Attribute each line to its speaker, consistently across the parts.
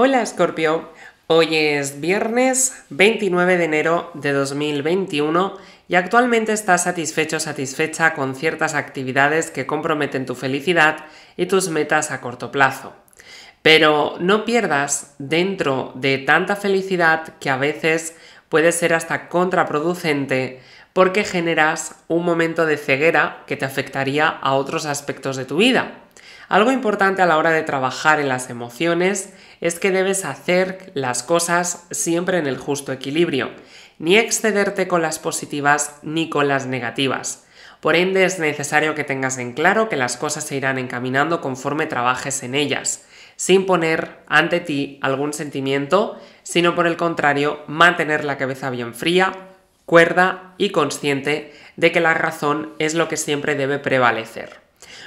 Speaker 1: Hola Scorpio, hoy es viernes 29 de enero de 2021 y actualmente estás satisfecho satisfecha con ciertas actividades que comprometen tu felicidad y tus metas a corto plazo. Pero no pierdas dentro de tanta felicidad que a veces puede ser hasta contraproducente porque generas un momento de ceguera que te afectaría a otros aspectos de tu vida. Algo importante a la hora de trabajar en las emociones es que debes hacer las cosas siempre en el justo equilibrio, ni excederte con las positivas ni con las negativas. Por ende es necesario que tengas en claro que las cosas se irán encaminando conforme trabajes en ellas, sin poner ante ti algún sentimiento, sino por el contrario mantener la cabeza bien fría, cuerda y consciente de que la razón es lo que siempre debe prevalecer.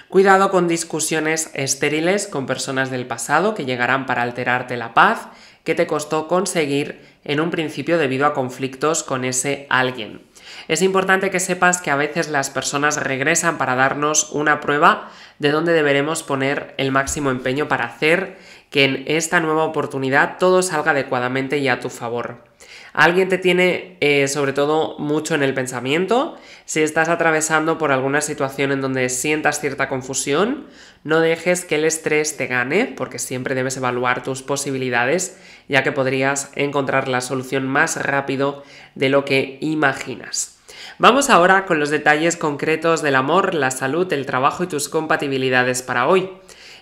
Speaker 1: Cuidado con discusiones estériles con personas del pasado que llegarán para alterarte la paz que te costó conseguir en un principio debido a conflictos con ese alguien. Es importante que sepas que a veces las personas regresan para darnos una prueba de dónde deberemos poner el máximo empeño para hacer que en esta nueva oportunidad todo salga adecuadamente y a tu favor. Alguien te tiene eh, sobre todo mucho en el pensamiento. Si estás atravesando por alguna situación en donde sientas cierta confusión, no dejes que el estrés te gane, porque siempre debes evaluar tus posibilidades, ya que podrías encontrar la solución más rápido de lo que imaginas. Vamos ahora con los detalles concretos del amor, la salud, el trabajo y tus compatibilidades para hoy.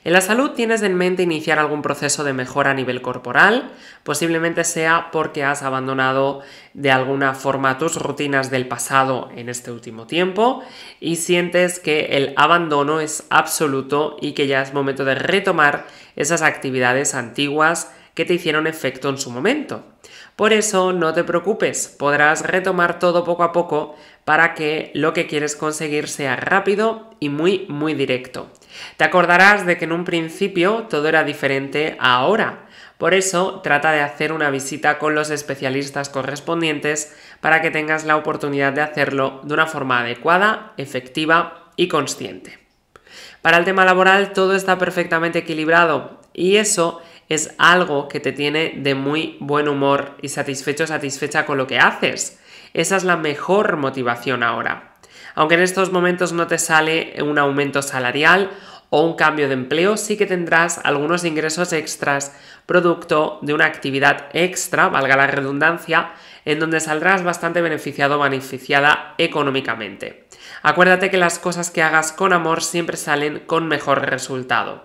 Speaker 1: En la salud tienes en mente iniciar algún proceso de mejora a nivel corporal, posiblemente sea porque has abandonado de alguna forma tus rutinas del pasado en este último tiempo y sientes que el abandono es absoluto y que ya es momento de retomar esas actividades antiguas que te hicieron efecto en su momento. Por eso no te preocupes, podrás retomar todo poco a poco para que lo que quieres conseguir sea rápido y muy muy directo. Te acordarás de que en un principio todo era diferente ahora. Por eso, trata de hacer una visita con los especialistas correspondientes para que tengas la oportunidad de hacerlo de una forma adecuada, efectiva y consciente. Para el tema laboral todo está perfectamente equilibrado y eso es algo que te tiene de muy buen humor y satisfecho, satisfecha con lo que haces. Esa es la mejor motivación ahora. Aunque en estos momentos no te sale un aumento salarial o un cambio de empleo, sí que tendrás algunos ingresos extras producto de una actividad extra, valga la redundancia, en donde saldrás bastante beneficiado o beneficiada económicamente. Acuérdate que las cosas que hagas con amor siempre salen con mejor resultado.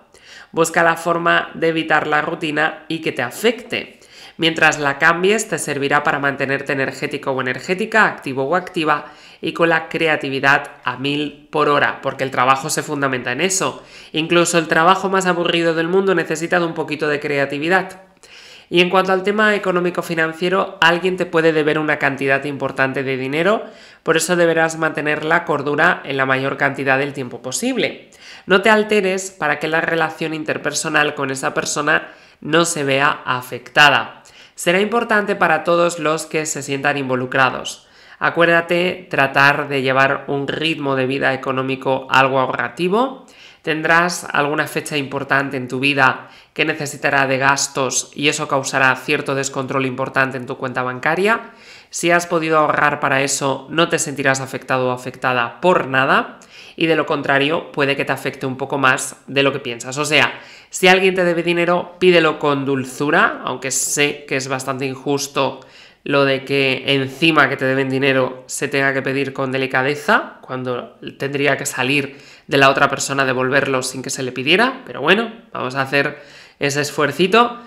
Speaker 1: Busca la forma de evitar la rutina y que te afecte. Mientras la cambies te servirá para mantenerte energético o energética, activo o activa y con la creatividad a mil por hora, porque el trabajo se fundamenta en eso. Incluso el trabajo más aburrido del mundo necesita de un poquito de creatividad. Y en cuanto al tema económico-financiero, alguien te puede deber una cantidad importante de dinero, por eso deberás mantener la cordura en la mayor cantidad del tiempo posible. No te alteres para que la relación interpersonal con esa persona no se vea afectada será importante para todos los que se sientan involucrados. Acuérdate tratar de llevar un ritmo de vida económico algo ahorrativo. Tendrás alguna fecha importante en tu vida que necesitará de gastos y eso causará cierto descontrol importante en tu cuenta bancaria. Si has podido ahorrar para eso, no te sentirás afectado o afectada por nada y de lo contrario puede que te afecte un poco más de lo que piensas. O sea, si alguien te debe dinero, pídelo con dulzura, aunque sé que es bastante injusto lo de que encima que te deben dinero se tenga que pedir con delicadeza, cuando tendría que salir de la otra persona devolverlo sin que se le pidiera, pero bueno, vamos a hacer ese esfuercito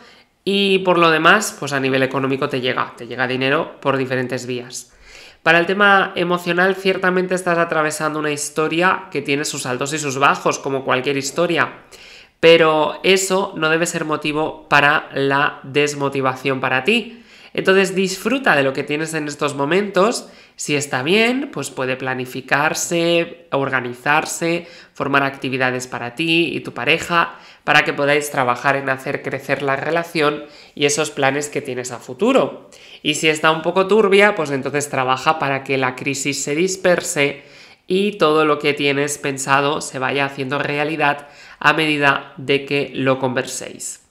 Speaker 1: y por lo demás, pues a nivel económico te llega, te llega dinero por diferentes vías. Para el tema emocional, ciertamente estás atravesando una historia que tiene sus altos y sus bajos, como cualquier historia pero eso no debe ser motivo para la desmotivación para ti. Entonces disfruta de lo que tienes en estos momentos. Si está bien, pues puede planificarse, organizarse, formar actividades para ti y tu pareja, para que podáis trabajar en hacer crecer la relación y esos planes que tienes a futuro. Y si está un poco turbia, pues entonces trabaja para que la crisis se disperse y todo lo que tienes pensado se vaya haciendo realidad a medida de que lo converséis.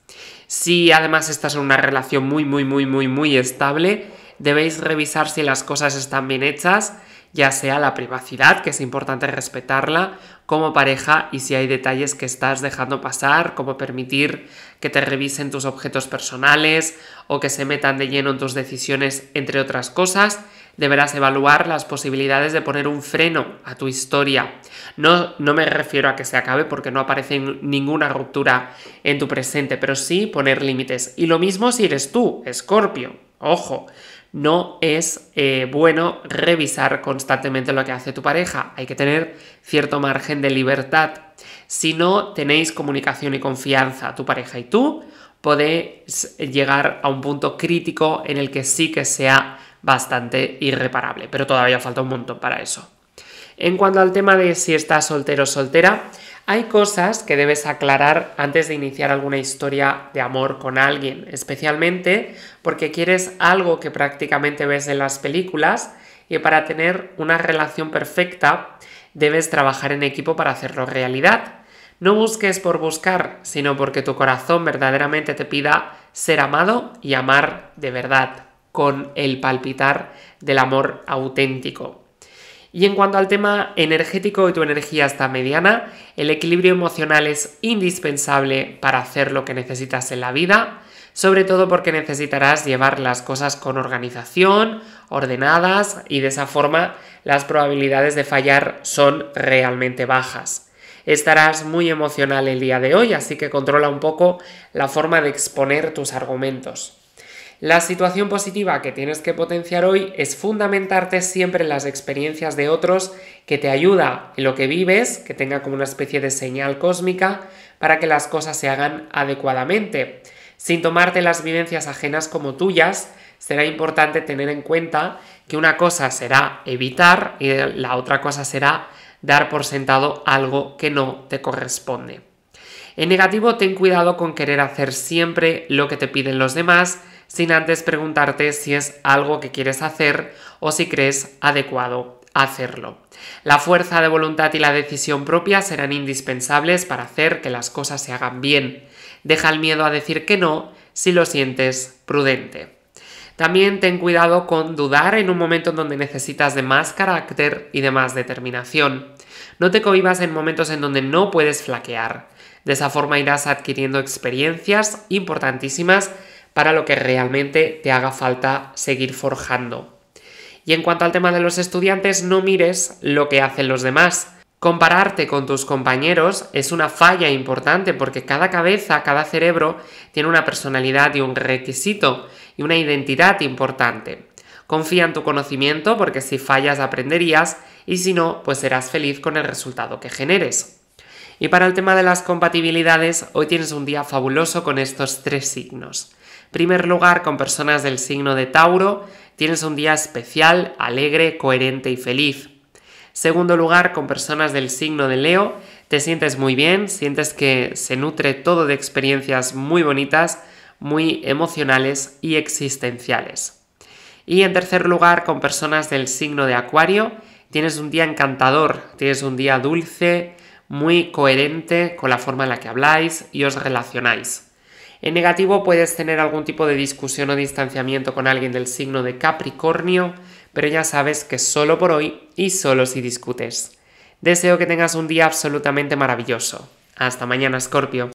Speaker 1: Si además estás en una relación muy, muy, muy, muy, muy estable, debéis revisar si las cosas están bien hechas, ya sea la privacidad, que es importante respetarla como pareja, y si hay detalles que estás dejando pasar, como permitir que te revisen tus objetos personales o que se metan de lleno en tus decisiones, entre otras cosas deberás evaluar las posibilidades de poner un freno a tu historia. No, no me refiero a que se acabe porque no aparece ninguna ruptura en tu presente, pero sí poner límites. Y lo mismo si eres tú, Escorpio. Ojo, no es eh, bueno revisar constantemente lo que hace tu pareja. Hay que tener cierto margen de libertad. Si no tenéis comunicación y confianza, tu pareja y tú, podéis llegar a un punto crítico en el que sí que sea bastante irreparable, pero todavía falta un montón para eso. En cuanto al tema de si estás soltero o soltera, hay cosas que debes aclarar antes de iniciar alguna historia de amor con alguien, especialmente porque quieres algo que prácticamente ves en las películas y para tener una relación perfecta debes trabajar en equipo para hacerlo realidad. No busques por buscar, sino porque tu corazón verdaderamente te pida ser amado y amar de verdad con el palpitar del amor auténtico. Y en cuanto al tema energético y tu energía está mediana, el equilibrio emocional es indispensable para hacer lo que necesitas en la vida, sobre todo porque necesitarás llevar las cosas con organización, ordenadas y de esa forma las probabilidades de fallar son realmente bajas. Estarás muy emocional el día de hoy, así que controla un poco la forma de exponer tus argumentos. La situación positiva que tienes que potenciar hoy es fundamentarte siempre en las experiencias de otros que te ayuda en lo que vives, que tenga como una especie de señal cósmica para que las cosas se hagan adecuadamente. Sin tomarte las vivencias ajenas como tuyas, será importante tener en cuenta que una cosa será evitar y la otra cosa será dar por sentado algo que no te corresponde. En negativo, ten cuidado con querer hacer siempre lo que te piden los demás, sin antes preguntarte si es algo que quieres hacer o si crees adecuado hacerlo. La fuerza de voluntad y la decisión propia serán indispensables para hacer que las cosas se hagan bien. Deja el miedo a decir que no si lo sientes prudente. También ten cuidado con dudar en un momento en donde necesitas de más carácter y de más determinación. No te cohibas en momentos en donde no puedes flaquear. De esa forma irás adquiriendo experiencias importantísimas para lo que realmente te haga falta seguir forjando. Y en cuanto al tema de los estudiantes, no mires lo que hacen los demás. Compararte con tus compañeros es una falla importante porque cada cabeza, cada cerebro tiene una personalidad y un requisito y una identidad importante. Confía en tu conocimiento porque si fallas aprenderías y si no, pues serás feliz con el resultado que generes. Y para el tema de las compatibilidades, hoy tienes un día fabuloso con estos tres signos. Primer lugar, con personas del signo de Tauro, tienes un día especial, alegre, coherente y feliz. Segundo lugar, con personas del signo de Leo, te sientes muy bien, sientes que se nutre todo de experiencias muy bonitas, muy emocionales y existenciales. Y en tercer lugar, con personas del signo de Acuario, tienes un día encantador, tienes un día dulce, muy coherente con la forma en la que habláis y os relacionáis. En negativo puedes tener algún tipo de discusión o distanciamiento con alguien del signo de Capricornio, pero ya sabes que solo por hoy y solo si discutes. Deseo que tengas un día absolutamente maravilloso. Hasta mañana, Scorpio.